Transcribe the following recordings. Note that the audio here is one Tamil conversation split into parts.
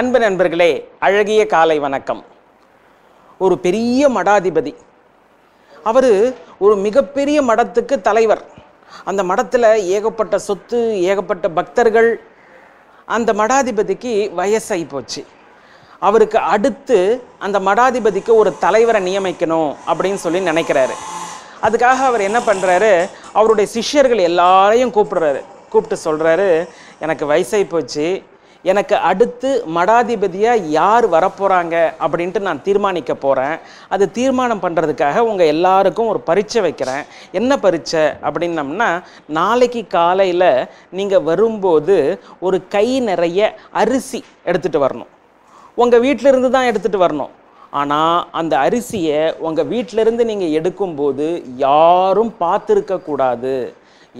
அன்பு நண்பர்களே அழகிய காலை வணக்கம் ஒரு பெரிய மடாதிபதி அவர் ஒரு மிகப்பெரிய மடத்துக்கு தலைவர் அந்த மடத்தில் ஏகப்பட்ட சொத்து ஏகப்பட்ட பக்தர்கள் அந்த மடாதிபதிக்கு வயசாகி போச்சு அவருக்கு அடுத்து அந்த மடாதிபதிக்கு ஒரு தலைவரை நியமிக்கணும் அப்படின்னு சொல்லி நினைக்கிறாரு அதுக்காக அவர் என்ன பண்ணுறாரு அவருடைய சிஷ்யர்கள் எல்லாரையும் கூப்பிடுறாரு கூப்பிட்டு சொல்கிறாரு எனக்கு வயசாகி போச்சு எனக்கு அடுத்து மடாதிபதியாக யார் வரப்போகிறாங்க அப்படின்ட்டு நான் தீர்மானிக்க போகிறேன் அது தீர்மானம் பண்ணுறதுக்காக உங்கள் எல்லாருக்கும் ஒரு பரீட்சை வைக்கிறேன் என்ன பரீட்சை அப்படின்னம்னா நாளைக்கு காலையில் நீங்கள் வரும்போது ஒரு கை நிறைய அரிசி எடுத்துகிட்டு வரணும் உங்கள் வீட்டிலிருந்து தான் எடுத்துகிட்டு வரணும் ஆனால் அந்த அரிசியை உங்கள் வீட்டிலிருந்து நீங்கள் எடுக்கும்போது யாரும் பார்த்துருக்கக்கூடாது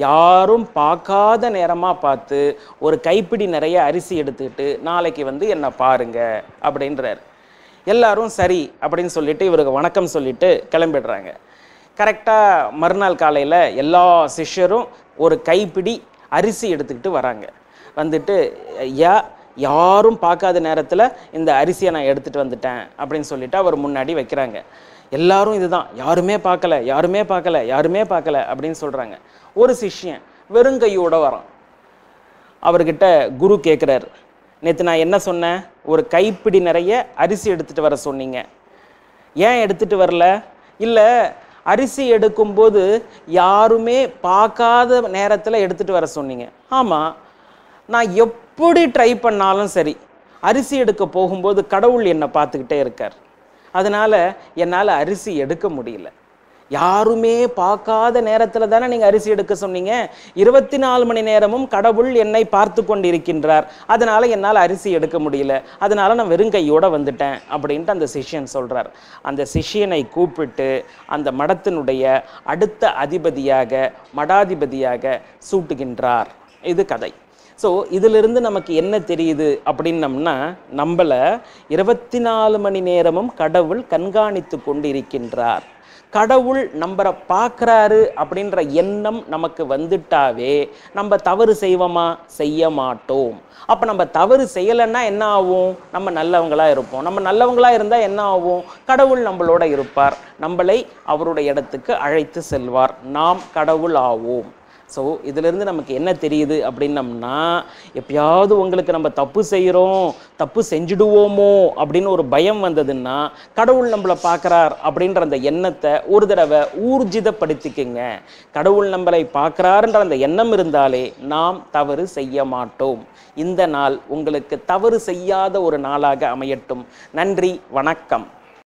யாரும் பார்க்காத நேரமாக பார்த்து ஒரு கைப்பிடி நிறைய அரிசி எடுத்துக்கிட்டு நாளைக்கு வந்து என்னை பாருங்க அப்படின்றார் எல்லாரும் சரி அப்படின்னு சொல்லிட்டு இவருக்கு வணக்கம் சொல்லிட்டு கிளம்பிடுறாங்க கரெக்டாக மறுநாள் காலையில் எல்லா சிஷ்யரும் ஒரு கைப்பிடி அரிசி எடுத்துக்கிட்டு வராங்க வந்துட்டு யா யாரும் பார்க்காத நேரத்தில் இந்த அரிசியை நான் எடுத்துகிட்டு வந்துட்டேன் அப்படின்னு சொல்லிட்டு அவர் முன்னாடி வைக்கிறாங்க எல்லாரும் இதுதான் யாருமே பார்க்கல யாருமே பார்க்கல யாருமே பார்க்கல அப்படின்னு சொல்கிறாங்க ஒரு சிஷ்யன் கையோட வரான் அவர்கிட்ட குரு கேட்குறாரு நேற்று நான் என்ன சொன்னேன் ஒரு கைப்பிடி நிறைய அரிசி எடுத்துகிட்டு வர சொன்னீங்க ஏன் எடுத்துகிட்டு வரல இல்லை அரிசி எடுக்கும்போது யாருமே பார்க்காத நேரத்தில் எடுத்துகிட்டு வர சொன்னீங்க ஆமாம் நான் எப்படி ட்ரை பண்ணாலும் சரி அரிசி எடுக்க போகும்போது கடவுள் என்னை பார்த்துக்கிட்டே இருக்கார் அதனால் என்னால் அரிசி எடுக்க முடியல யாருமே பார்க்காத நேரத்தில் தானே நீங்கள் அரிசி எடுக்க சொன்னீங்க இருபத்தி நாலு மணி நேரமும் கடவுள் என்னை பார்த்து கொண்டு இருக்கின்றார் அதனால் என்னால் அரிசி எடுக்க முடியல அதனால் நான் வெறும் வந்துட்டேன் அப்படின்ட்டு அந்த சிஷியன் சொல்கிறார் அந்த சிஷியனை கூப்பிட்டு அந்த மடத்தினுடைய அடுத்த அதிபதியாக மடாதிபதியாக சூட்டுகின்றார் இது கதை ஸோ இதிலிருந்து நமக்கு என்ன தெரியுது அப்படின்னம்னா நம்மளை இருபத்தி நாலு மணி நேரமும் கடவுள் கண்காணித்து கொண்டிருக்கின்றார் இருக்கின்றார் கடவுள் நம்மளை பார்க்குறாரு அப்படின்ற எண்ணம் நமக்கு வந்துட்டாவே நம்ம தவறு செய்வோமா செய்ய மாட்டோம் அப்போ நம்ம தவறு செய்யலைன்னா என்ன ஆகும் நம்ம நல்லவங்களாக இருப்போம் நம்ம நல்லவங்களாக இருந்தால் என்ன ஆகும் கடவுள் நம்மளோட இருப்பார் நம்மளை அவருடைய இடத்துக்கு அழைத்து செல்வார் நாம் கடவுள் ஆவோம் ஸோ இதிலிருந்து நமக்கு என்ன தெரியுது அப்படின்னம்னா எப்பயாவது உங்களுக்கு நம்ம தப்பு செய்கிறோம் தப்பு செஞ்சுடுவோமோ அப்படின்னு ஒரு பயம் வந்ததுன்னா கடவுள் நம்மளை பார்க்குறார் அப்படின்ற அந்த எண்ணத்தை ஒரு தடவை ஊர்ஜிதப்படுத்திக்குங்க கடவுள் நம்மளை பார்க்குறாருன்ற அந்த எண்ணம் இருந்தாலே நாம் தவறு செய்ய மாட்டோம் இந்த நாள் உங்களுக்கு தவறு செய்யாத ஒரு நாளாக அமையட்டும் நன்றி வணக்கம்